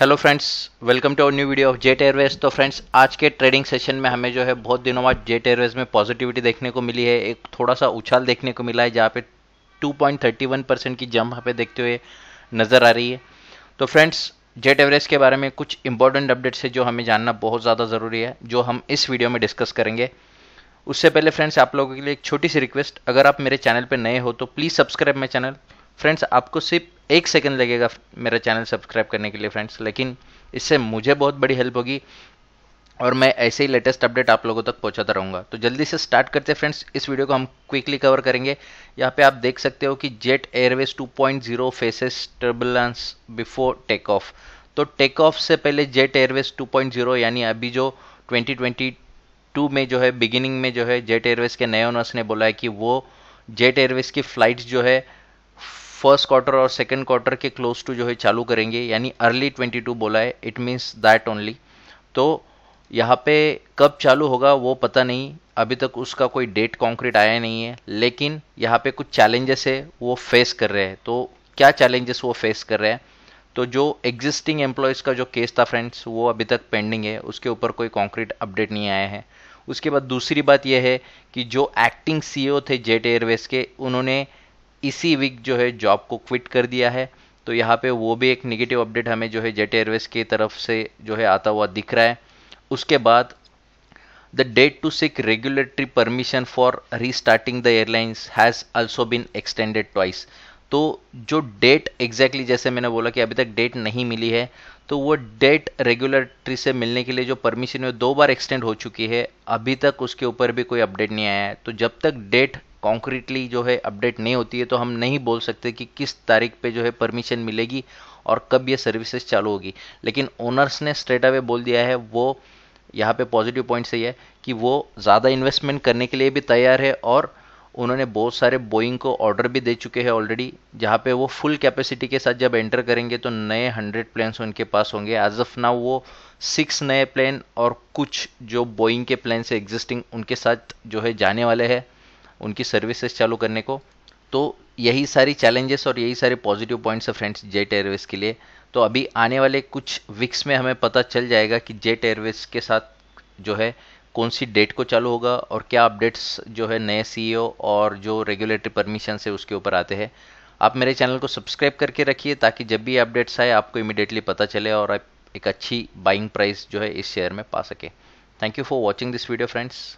hello friends welcome to our new video of Jet Airways तो friends आज के trading session में हमें जो है बहुत दिनों बाद जेट एयरवेज में पॉजिटिविटी देखने को मिली है एक थोड़ा सा उछाल देखने को मिला है जहाँ पे 2.31 परसेंट की जम हमें देखते हुए नज़र आ रही है तो फ्रेंड्स जेट एवरेज के बारे में कुछ इंपॉर्टेंट अपडेट्स है जो हमें जानना बहुत ज़्यादा ज़रूरी है जो हम इस वीडियो में डिस्कस करेंगे उससे पहले फ्रेंड्स आप लोगों के लिए एक छोटी सी रिक्वेस्ट अगर आप मेरे चैनल पर नए हो तो please subscribe my channel friends आपको सिर्फ एक सेकंड लगेगा मेरा चैनल सब्सक्राइब करने के लिए फ्रेंड्स लेकिन इससे मुझे बहुत बड़ी हेल्प होगी और मैं ऐसे ही लेटेस्ट अपडेट आप लोगों तक पहुंचाता रहूंगा तो जल्दी से स्टार्ट करते हैं फ्रेंड्स इस वीडियो को हम क्विकली कवर करेंगे यहाँ पे आप देख सकते हो कि Jet Airways 2.0 faces turbulence before take off तो टेक ऑफ से पहले जेट एयरवेज 2.0 यानी अभी जो 2022 में जो है बिगिनिंग में जो है जेट एयरवेज के नए ओनर्स ने बोला है कि वो जेट एयरवेज की फ्लाइट जो है फर्स्ट क्वार्टर और सेकेंड क्वार्टर के क्लोज टू जो है चालू करेंगे यानी अर्ली ट्वेंटी टू बोला है इट मीन्स दैट ओनली तो यहाँ पे कब चालू होगा वो पता नहीं अभी तक उसका कोई डेट कॉन्क्रीट आया नहीं है लेकिन यहाँ पे कुछ चैलेंजेस है वो फेस कर रहे हैं तो क्या चैलेंजेस वो फेस कर रहे हैं तो जो एग्जिस्टिंग एम्प्लॉयज़ का जो केस था फ्रेंड्स वो अभी तक पेंडिंग है उसके ऊपर कोई कॉन्क्रीट अपडेट नहीं आया है उसके बाद दूसरी बात यह है कि जो एक्टिंग सी e थे जेट एयरवेज के उन्होंने इसी वीक जो है जॉब को क्विट कर दिया है तो यहाँ पे वो भी एक नेगेटिव अपडेट हमें जो है जेट एयरवेज की तरफ से जो है आता हुआ दिख रहा है उसके बाद the date to seek regulatory permission for restarting the airlines has also been extended twice तो जो डेट एग्जैक्टली exactly जैसे मैंने बोला कि अभी तक डेट नहीं मिली है तो वो डेट रेगुलेटरी से मिलने के लिए जो परमिशन है दो बार एक्सटेंड हो चुकी है अभी तक उसके ऊपर भी कोई अपडेट नहीं आया है तो जब तक डेट कॉन्क्रीटली जो है अपडेट नहीं होती है तो हम नहीं बोल सकते कि किस तारीख पे जो है परमिशन मिलेगी और कब ये सर्विसेज चालू होगी लेकिन ओनर्स ने स्ट्रेट अवे बोल दिया है वो यहाँ पे पॉजिटिव पॉइंट सही है कि वो ज़्यादा इन्वेस्टमेंट करने के लिए भी तैयार है और उन्होंने बहुत सारे बोइंग को ऑर्डर भी दे चुके हैं ऑलरेडी जहाँ पे वो फुल कैपेसिटी के साथ जब एंटर करेंगे तो नए हंड्रेड प्लान्स उनके पास होंगे एज ऑफ नाउ वो सिक्स नए प्लेन और कुछ जो बोइंग के प्लेन से एग्जिस्टिंग उनके साथ जो है जाने वाले हैं उनकी सर्विसेज चालू करने को तो यही सारी चैलेंजेस और यही सारे पॉजिटिव पॉइंट्स हैं फ्रेंड्स जेट एयरवेज के लिए तो अभी आने वाले कुछ वीक्स में हमें पता चल जाएगा कि जेट एयरवेज के साथ जो है कौन सी डेट को चालू होगा और क्या अपडेट्स जो है नए सी e और जो रेगुलेटरी परमिशन है उसके ऊपर आते हैं आप मेरे चैनल को सब्सक्राइब करके रखिए ताकि जब भी अपडेट्स आए आपको इमिडिएटली पता चले और आप एक अच्छी बाइंग प्राइस जो है इस शेयर में पा सके thank you for watching this video friends